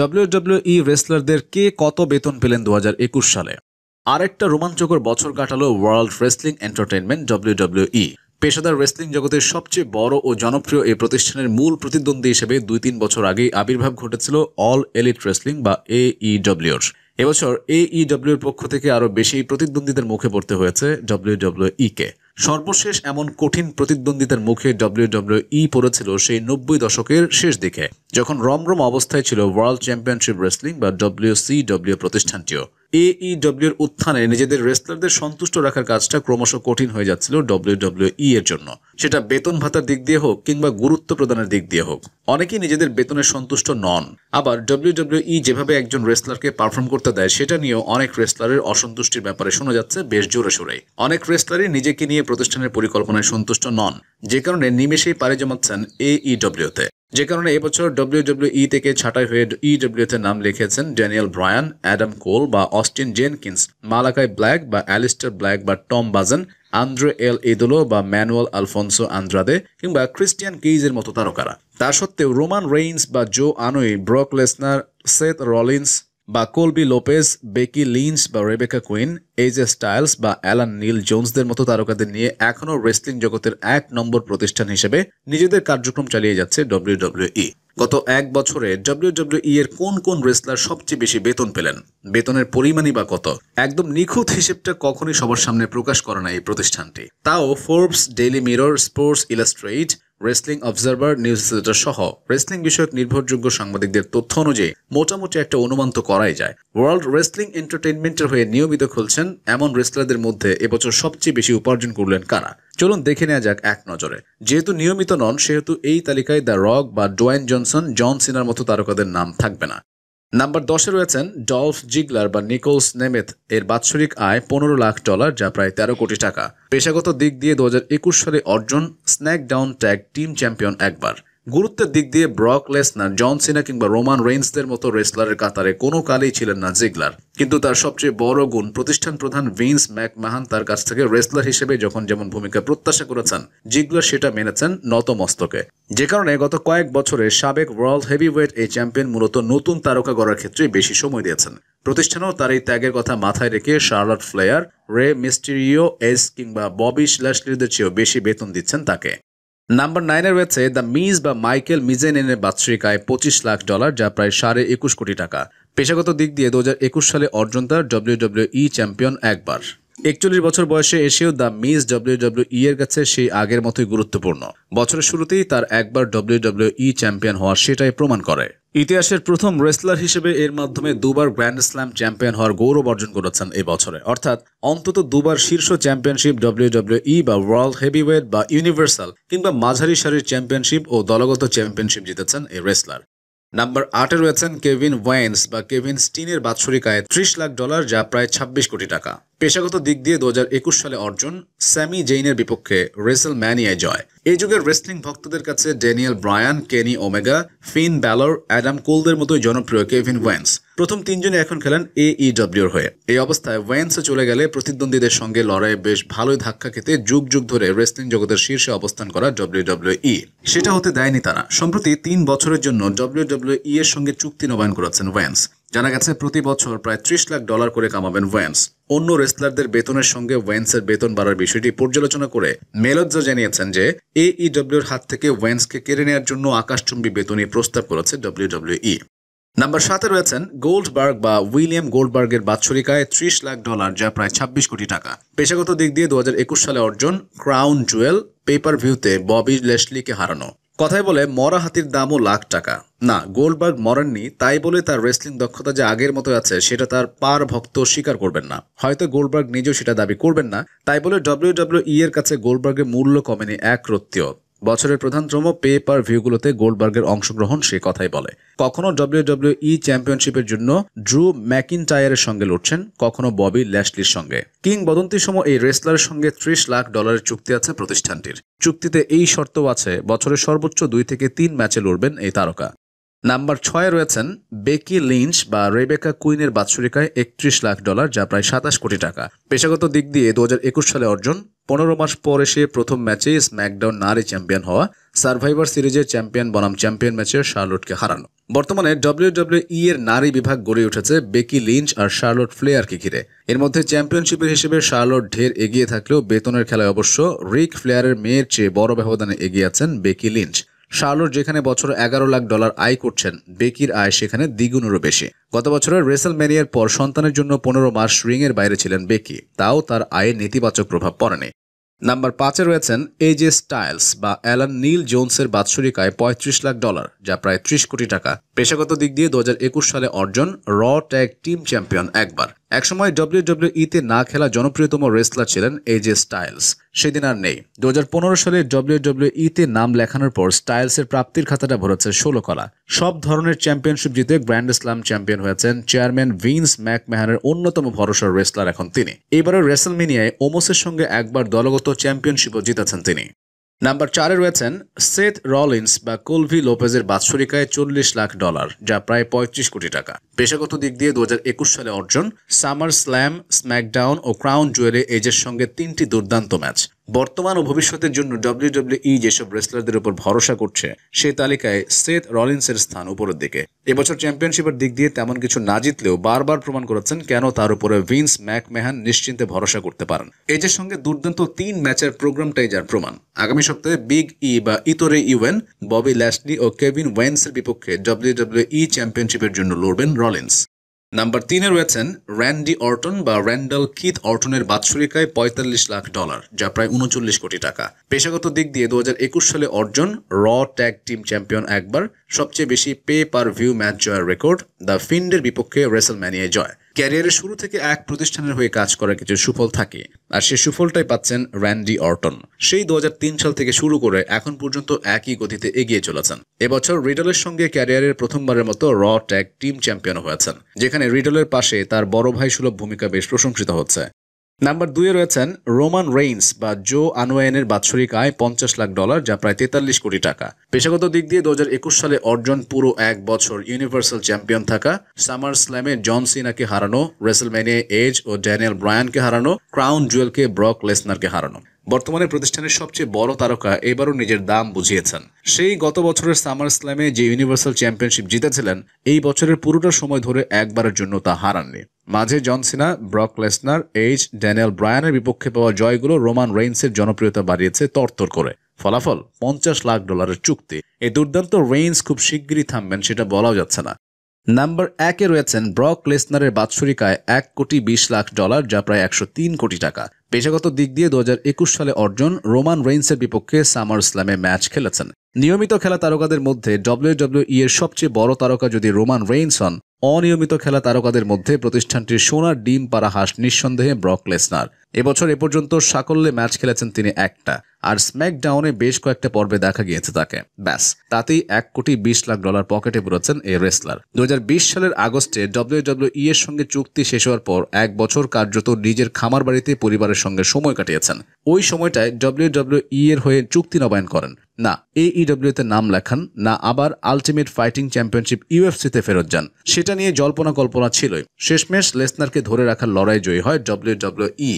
WWE রেসলারদের e কে কত বেতন পেলেন দু সালে আরেকটা রোমাঞ্চকর বছর কাটালো ওয়ার্ল্ড রেসলিং এন্টারটেনমেন্ট ডব্লিউডব্লিউই পেশাদার রেসলিং জগতের সবচেয়ে বড় ও জনপ্রিয় এই প্রতিষ্ঠানের মূল প্রতিদ্বন্দ্বী হিসেবে দুই তিন বছর আগেই আবির্ভাব ঘটেছিল অল এলিট রেসলিং বা এইডব্লিউর e এবছর এইডব্লিউর e পক্ষ থেকে আরও বেশি প্রতিদ্বন্দ্বীদের মুখে পড়তে হয়েছে ডাব্লিউডাব্লিউইকে কে সর্বশেষ এমন কঠিন প্রতিদ্বন্দ্বিতার মুখে ডব্লিউডব্লিউ ই e পড়েছিল সেই নব্বই দশকের শেষ দিকে যখন রমরম অবস্থায় ছিল ওয়ার্ল্ড চ্যাম্পিয়নশিপ রেসলিং বা ডব্লিউ প্রতিষ্ঠানটিও এইডব্লিউর e উত্থানে নিজেদের রেসলারদের সন্তুষ্ট রাখার কাজটা ক্রমশ কঠিন হয়ে যাচ্ছিল ডব্লিউডব্লিউই e এর জন্য সেটা বেতন ভাতার দিক দিয়ে হোক কিংবা গুরুত্ব প্রদানের দিক দিয়ে হোক অনেকেই নিজেদের বেতনের সন্তুষ্ট নন আবার ডব্লিউডব্লিউই e যেভাবে একজন রেসলারকে পারফর্ম করতে দেয় সেটা নিয়েও অনেক রেসলারের অসন্তুষ্টির ব্যাপারে শোনা যাচ্ছে বেশ জোরে সোরে অনেক রেসলারই নিজেকে নিয়ে প্রতিষ্ঠানের পরিকল্পনায় সন্তুষ্ট নন যে কারণে নিমেষেই পারে জমাচ্ছেন এইডব্লিউতে যে কারণে এবছর ই e থেকে ছাঁটাই হয়ে তে e নাম লিখেছেন ড্যানিয়েল ব্রায়ান অ্যাডাম কোল বা অস্টিন জেনকিন্স মালাকাই ব্ল্যাক বা অ্যালিস্টার ব্ল্যাক বা Tom Budgen Andrade El Idolo বা ম্যানুয়াল আলফোনসো আন্দ্রাদে কিংবা ক্রিস্টিয়ান কেইজের মতো তারকারা তা সত্ত্বেও রোমান রেইন্স বা Joe Anoai Brock Lesnar Seth Rollins বা কোলবি লোপেজ বেকি লিন্স বা রেবেকা কুইন এজে স্টাইলস বা অ্যালান নীল জোনসদের মতো তারকাদের নিয়ে এখনও রেসলিং জগতের এক নম্বর প্রতিষ্ঠান হিসেবে নিজেদের কার্যক্রম চালিয়ে যাচ্ছে ডব্লিউডব্লিউই e। গত এক বছরে ডব্লিউডব্লিউই e এর কোন কোন রেসলার সবচেয়ে বেশি বেতন পেলেন বেতনের পরিমাণই বা কত একদম নিখুঁত হিসেবটা কখনই সবার সামনে প্রকাশ করে না এই প্রতিষ্ঠানটি তাও Forbes Daily Mirror Sports Illustrated Wrestling Observer News সহ রেসলিং বিষয়ক নির্ভরযোগ্য সাংবাদিকদের তথ্য অনুযায়ী মোটামুটি একটা অনুমান তো করাই যায় ওয়ার্ল্ড রেসলিং এন্টারটেনমেন্টের হয়ে নিয়মিত খুলছেন এমন রেসলারদের মধ্যে এবছর সবচেয়ে বেশি উপার্জন করলেন কারা চলুন দেখে নেওয়া যাক এক নজরে যেহেতু নিয়মিত নন সেহেতু এই তালিকায় দ্য রক বা ডোয়েন জনসন জন সিনার মতো তারকাদের নাম থাকবে না নাম্বার দশে রয়েছেন ডলফ জিগলার বা নিকোলস নেমেথ এর বাৎসরিক আয় পনেরো লাখ ডলার যা প্রায় তেরো কোটি টাকা পেশাগত দিক দিয়ে দু সালে অর্জন স্ন্যাকডাউন ট্যাগ টিম চ্যাম্পিয়ন একবার গুরুত্বের দিক দিয়ে ব্রক লেসনার জন সিনা কিংবা রোমান রেইনসদের মতো রেসলারের কাতারে কোনো কালেই ছিলেন না জিগলার কিন্তু তার সবচেয়ে বড় গুণ প্রতিষ্ঠান প্রধান ভিন্স ম্যাক মাহান তার কাছ থেকে রেসলার হিসেবে যখন যেমন ভূমিকা প্রত্যাশা করেছেন জিগলার সেটা মেনেছেন নতমস্তকে যে কারণে গত কয়েক বছরে সাবেক ওয়ার্ল্ড হেভি ওয়েট এই চ্যাম্পিয়ন মূলত নতুন তারকা গড়ার ক্ষেত্রে বেশি সময় দিয়েছেন প্রতিষ্ঠানও তার এই ত্যাগের কথা মাথায় রেখে শার্লট ফ্লেয়ার রে মিস্টিরিও এস কিংবা ববি শ্ল্যাশলিদের চেয়েও বেশি বেতন দিচ্ছেন তাকে নাম্বার নাইনে রয়েছে দ্য মিজ বা মাইকেল মিজেনেনের বাৎসরিক আয় পঁচিশ লাখ ডলার যা প্রায় সাড়ে একুশ কোটি টাকা পেশাগত দিক দিয়ে দু সালে অর্জন তার ই চ্যাম্পিয়ন e একবার একচল্লিশ বছর বয়সে এসেও দ্য মিস ডব্লিউডব্লিউ ই এর কাছে সেই আগের মতোই গুরুত্বপূর্ণ বছরের শুরুতেই তার একবার ডব্লিউডব্লিউ ই চ্যাম্পিয়ন হওয়ার সেটাই প্রমাণ করে ইতিহাসের প্রথম রেসলার হিসেবে এর মাধ্যমে দুবার গ্র্যান্ড স্ল্যাম চ্যাম্পিয়ন হওয়ার গৌরব অর্জন করেছেন এই বছরে অর্থাৎ অন্তত দুবার শীর্ষ চ্যাম্পিয়নশিপ ডব্লিউডব্লিউ ই বা ওয়ার্ল্ড হেভিওয়েট বা ইউনিভার্সাল কিংবা মাঝারি সারির চ্যাম্পিয়নশিপ ও দলগত চ্যাম্পিয়নশিপ জিতেছেন এই রেসলার নাম্বার আটে রয়েছেন কেভিন ওয়েন্স বা কেভিন স্টিনের বাৎসরিক আয় ত্রিশ লাখ ডলার যা প্রায় ২৬ কোটি টাকা পেশাগত দিক দিয়ে দু সালে অর্জন স্যামি জেইনের বিপক্ষে রেসেল ম্যানিয়ায় জয় এই যুগের রেসলিং ভক্তদের কাছে Daniel Bryan Kenny Omega Finn Balor Adam কোলদের মতোই জনপ্রিয় কেভিন ওয়েন্স প্রথম তিনজনই এখন খেলেন এইডব্লিউর e হয়ে এই অবস্থায় ওয়েন্সে চলে গেলে প্রতিদ্বন্দ্বীদের সঙ্গে লড়াইয়ে বেশ ভালোই ধাক্কা খেতে যুগ যুগ ধরে রেসলিং জগতের শীর্ষে অবস্থান করা ই e। সেটা হতে দেয়নি তারা সম্প্রতি তিন বছরের জন্য ই এর সঙ্গে চুক্তি নবায়ন করেছেন ওয়েন্স জানা গেছে প্রতি বছর প্রায় ত্রিশ লাখ ডলার করে কামাবেন ওয়েন্স অন্য রেসলারদের বেতনের সঙ্গে ওয়েন্সের বেতন বাড়ার বিষয়টি পর্যালোচনা করে মেলজ্জা জানিয়েছেন যে এইডব্লিউর হাত থেকে ওয়েন্সকে কেড়ে নেওয়ার জন্য আকাশচুম্বী বেতনই প্রস্তাব করেছে ডব্লিউডব্লিউই নাম্বার সাতে রয়েছেন গোল্ডবার্গ বা উইলিয়াম গোল্ডবার্গের বাৎসরিক আয় ত্রিশ লাখ ডলার যা প্রায় ছাব্বিশ কোটি টাকা পেশাগত দিক দিয়ে দু সালে অর্জন ক্রাউন জুয়েল পেপার ভিউতে ববি লেসলিকে হারানো কথায় বলে মরা হাতির দামও লাখ টাকা না গোল্ডবার্গ মরেননি তাই বলে তার রেসলিং দক্ষতা যে আগের মতো আছে সেটা তার পার ভক্ত স্বীকার করবেন না হয়তো গোল্ডবার্গ নিজেও সেটা দাবি করবেন না তাই বলে ডব্লিউডব্লিউ e এর কাছে গোল্ডবার্গের মূল্য কমেনি এক রত্তিও বছরের প্রধান দ্রম পে পার ভিউগুলোতে গোল্ডবার্গের অংশগ্রহণ সে কথাই বলে কখনো ডব্লিউডব্লিউ ই চ্যাম্পিয়নশিপের জন্য ড্রু টায়ারের সঙ্গে লড়ছেন কখনো ববি ল্যাশলির সঙ্গে কিংবদন্তিসম এই রেসলারের সঙ্গে ত্রিশ লাখ ডলারের চুক্তি আছে প্রতিষ্ঠানটির চুক্তিতে এই শর্তও আছে বছরের সর্বোচ্চ দুই থেকে তিন ম্যাচে লড়বেন এই তারকা নাম্বার ছয়ে রয়েছেন বেকি লিঞ্চ বা রেবেকা কুইনের বাৎসরিকায় একত্রিশ লাখ ডলার যা প্রায় সাতাশ কোটি টাকা পেশাগত দিক দিয়ে দু একুশ সালে অর্জন পনেরো মাস পরে সে প্রথম ম্যাচে স্ম্যাকডাউন নারী চ্যাম্পিয়ন হওয়া সার্ভাইভার সিরিজের চ্যাম্পিয়ন বনাম চ্যাম্পিয়ন ম্যাচে শার্লোটকে হারানো বর্তমানে ডব্লিউডব্লিউ এর নারী বিভাগ গড়ে উঠেছে বেকি লিঞ্চ আর শার্লোট ফ্লেয়ারকে ঘিরে এর মধ্যে চ্যাম্পিয়নশিপের হিসেবে শার্লোট ঢের এগিয়ে থাকলেও বেতনের খেলায় অবশ্য রিক ফ্লেয়ারের মেয়ের চেয়ে বড় ব্যবধানে এগিয়ে আছেন বেকি লিঞ্চ শার্লোট যেখানে বছর এগারো লাখ ডলার আয় করছেন বেকির আয় সেখানে দ্বিগুণেরও বেশি গত বছরের ম্যানিয়ার পর সন্তানের জন্য পনেরো মাস রিংয়ের বাইরে ছিলেন বেকি তাও তার আয়ে নেতিবাচক প্রভাব পড়েনি নাম্বার পাঁচে রয়েছেন এজে স্টাইলস বা অ্যালান নীল জোনসের বাৎসরিক আয় পঁয়ত্রিশ লাখ ডলার যা প্রায় ত্রিশ কোটি টাকা পেশাগত দিক দিয়ে দু সালে অর্জন র ট্যাগ টিম চ্যাম্পিয়ন একবার একসময় ডব্লিউডব্লিউ ইতে e না খেলা জনপ্রিয়তম রেসলার ছিলেন এজে স্টাইলস সেদিন আর নেই দু সালে ডব্লিউডব্লিউ ইতে e নাম লেখানোর পর স্টাইলসের প্রাপ্তির খাতাটা ভরেছে ষোলো কলা সব ধরনের চ্যাম্পিয়নশিপ জিতে গ্র্যান্ড স্লাম চ্যাম্পিয়ন হয়েছেন চেয়ারম্যান ভিন্স ম্যাকমেহানের অন্যতম ভরসার রেসলার এখন তিনি এবারের রেসলমিনিয়ায় ওমোসের সঙ্গে একবার দলগত চ্যাম্পিয়নশিপও জিতেছেন তিনি নাম্বার চারে রয়েছেন সেথ রলিন্স বা কোলভি লোপেজের বাৎসরিক আয় চল্লিশ লাখ ডলার যা প্রায় পঁয়ত্রিশ কোটি টাকা পেশাগত দিক দিয়ে দু একুশ সালে অর্জন সামার স্ল্যাম স্ম্যাকডাউন ও ক্রাউন জুয়েলে এজের সঙ্গে তিনটি দুর্দান্ত ম্যাচ বর্তমান ও ভবিষ্যতের জন্য ডব্লিউডব্লিউই e যেসব রেসলারদের উপর ভরসা করছে সেই তালিকায় সেথ রলিন্সের স্থান উপরের দিকে এবছর চ্যাম্পিয়নশিপের দিক দিয়ে তেমন কিছু না জিতলেও বারবার প্রমাণ করেছেন কেন তার উপরে ভিন্স ম্যাকমেহান নিশ্চিন্তে ভরসা করতে পারেন এজের সঙ্গে দুর্দান্ত তিন ম্যাচের প্রোগ্রামটাই যার প্রমাণ আগামী সপ্তাহে বিগ ই e বা ইতরে ইউএন ববি ল্যাসলি ও কেভিন ওয়েন্সের বিপক্ষে ডব্লিউডব্লিউই চ্যাম্পিয়নশিপের e জন্য লড়বেন রলিন্স নাম্বার তিনে রয়েছেন র্যান্ডি অর্টন বা র্যান্ডাল কিথ অর্টনের বাৎসরিকায় পঁয়তাল্লিশ লাখ ডলার যা প্রায় উনচল্লিশ কোটি টাকা পেশাগত দিক দিয়ে দু সালে অর্জন র ট্যাগ টিম চ্যাম্পিয়ন একবার সবচেয়ে বেশি পে পার ভিউ ম্যাচ জয়ের রেকর্ড দ্য ফিন্ডের বিপক্ষে রেসেল ম্যানিয়ে জয় ক্যারিয়ারের শুরু থেকে এক প্রতিষ্ঠানের হয়ে কাজ করার কিছু সুফল থাকে আর সে সুফলটাই পাচ্ছেন র্যান্ডি অর্টন সেই দু সাল থেকে শুরু করে এখন পর্যন্ত একই গতিতে এগিয়ে চলেছেন এবছর রিডলের সঙ্গে ক্যারিয়ারের প্রথমবারের মতো র ট্যাগ টিম চ্যাম্পিয়ন হয়েছেন যেখানে রিডলের পাশে তার বড় ভাই সুলভ ভূমিকা বেশ প্রশংসিত হচ্ছে নাম্বার দুয়ে রয়েছেন রোমান রেইনস বা জো আনোয়েনের বাৎসরিক আয় পঞ্চাশ লাখ ডলার যা প্রায় তেতাল্লিশ কোটি টাকা পেশাগত দিক দিয়ে দু সালে অর্জন পুরো এক বছর ইউনিভার্সাল চ্যাম্পিয়ন থাকা সামার স্ল্যামে জন সিনাকে হারানো রেসলম্যানিয়া এজ ও ড্যানিয়াল ব্রায়ানকে হারানো ক্রাউন জুয়েলকে ব্রক লেসনারকে হারানো বর্তমানে প্রতিষ্ঠানের সবচেয়ে বড় তারকা এবারও নিজের দাম বুঝিয়েছেন সেই গত বছরের সামার স্ল্যামে যে ইউনিভার্সাল চ্যাম্পিয়নশিপ জিতেছিলেন এই বছরের পুরোটা সময় ধরে একবারের জন্য তা হারাননি মাঝে John Cena Brock Lesnar H Daniel ব্রায়ানের বিপক্ষে পাওয়া জয়গুলো রোমান রেইনসের জনপ্রিয়তা বাড়িয়েছে তরতর করে ফলাফল পঞ্চাশ লাখ ডলারের চুক্তি এই দুর্দান্ত রেইনস খুব শিগগিরই থামবেন সেটা বলাও যাচ্ছে না নাম্বার একে রয়েছেন ব্রক লেসনারের বাৎসরিক এক কোটি বিশ লাখ ডলার যা প্রায় একশো কোটি টাকা পেশাগত দিক দিয়ে দু সালে অর্জন রোমান রেইনসের বিপক্ষে সামার ইসলামে ম্যাচ খেলেছেন নিয়মিত খেলা তারকাদের মধ্যে ডব্লিউডব্লিউ এর সবচেয়ে বড় তারকা যদি রোমান রেইনস হন অনিয়মিত খেলা তারকাদের মধ্যে প্রতিষ্ঠানটির সোনার ডিম পাড়া হাস নিঃসন্দেহে ব্রক লেসনার এবছর এ পর্যন্ত সাকল্যে ম্যাচ খেলেছেন তিনি একটা আর স্ম্যাকডাউনে বেশ কয়েকটা পর্বে দেখা গিয়েছে তাকে ব্যাস তাতেই এক কোটি বিশ লাখ ডলার পকেটে পুরেছেন এই রেসলার দু সালের আগস্টে ডব্লিউডব্লিউ এর সঙ্গে চুক্তি শেষ হওয়ার পর এক বছর কার্যত নিজের খামার বাড়িতে পরিবারের পরিবারের সঙ্গে সময় কাটিয়েছেন ওই সময়টায় ডব্লিউডব্লিউ ই e এর হয়ে চুক্তি নবায়ন করেন না এ e তে নাম লেখান না আবার আলটিমেট ফাইটিং চ্যাম্পিয়নশিপ ইউএফসিতে ফেরত যান সেটা নিয়ে জল্পনা কল্পনা ছিলই শেষমেশ লেসনারকে ধরে রাখার লড়াই জয়ী হয় ডব্লিউডব্লিউ ই